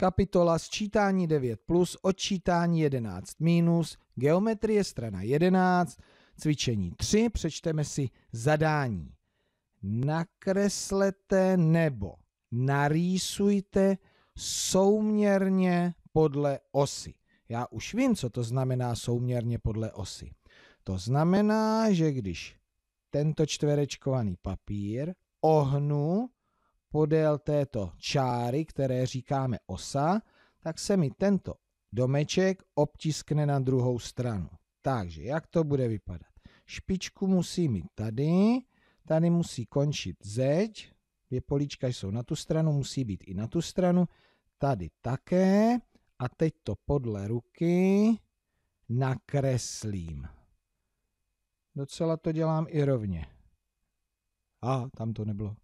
Kapitola sčítání 9 plus, odčítání 11 minus, geometrie strana 11, cvičení 3, přečteme si zadání. Nakreslete nebo narýsujte souměrně podle osy. Já už vím, co to znamená souměrně podle osy. To znamená, že když tento čtverečkovaný papír ohnu podél této čáry, které říkáme osa, tak se mi tento domeček obtiskne na druhou stranu. Takže jak to bude vypadat? Špičku musí mít tady, tady musí končit zeď, dvě políčka jsou na tu stranu, musí být i na tu stranu, tady také a teď to podle ruky nakreslím. Docela to dělám i rovně. A, tam to nebylo.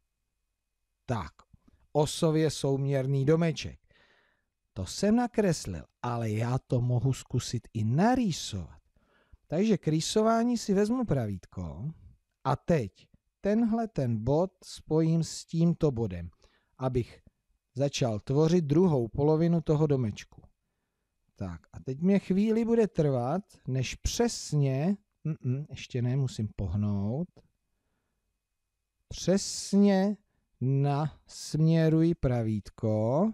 Tak, osově souměrný domeček. To jsem nakreslil, ale já to mohu zkusit i narýsovat. Takže k rýsování si vezmu pravítko a teď tenhle ten bod spojím s tímto bodem, abych začal tvořit druhou polovinu toho domečku. Tak a teď mě chvíli bude trvat, než přesně, mm, mm, ještě ne, musím pohnout, přesně nasměruji pravítko,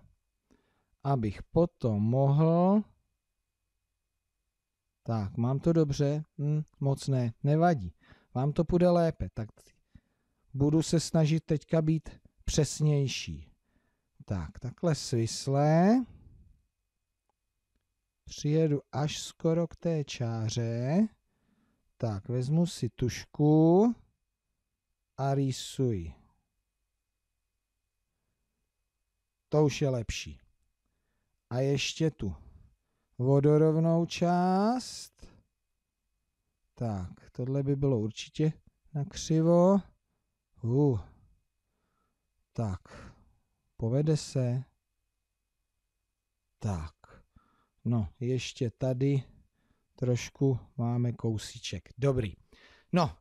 abych potom mohl... Tak, mám to dobře? Hm, moc ne, nevadí. Vám to půjde lépe, tak budu se snažit teďka být přesnější. Tak, takhle svislé. Přijedu až skoro k té čáře. Tak, vezmu si tušku a rýsuji. To už je lepší. A ještě tu vodorovnou část. Tak, tohle by bylo určitě na křivo. Uh. Tak, povede se. Tak, no ještě tady trošku máme kousíček. Dobrý. No,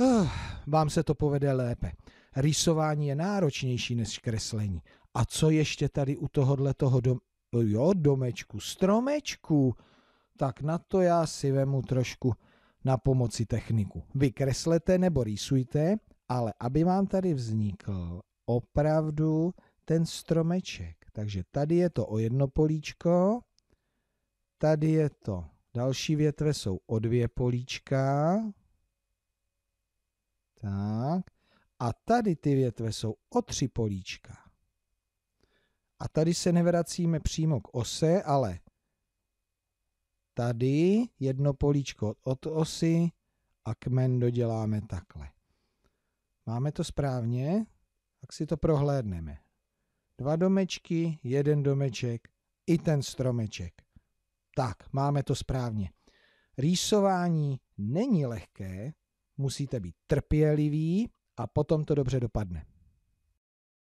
uh, vám se to povede lépe. Rýsování je náročnější než kreslení, a co ještě tady u tohohle toho dom, no jo, domečku, stromečku, tak na to já si vemu trošku na pomoci techniku. Vy kreslete nebo rýsujte, ale aby vám tady vznikl opravdu ten stromeček. Takže tady je to o jedno políčko, tady je to, další větve jsou o dvě políčka, tak, a tady ty větve jsou o tři políčka. A tady se nevracíme přímo k ose, ale tady jedno políčko od osy a kmen doděláme takhle. Máme to správně, tak si to prohlédneme. Dva domečky, jeden domeček, i ten stromeček. Tak, máme to správně. Rýsování není lehké, musíte být trpěliví a potom to dobře dopadne.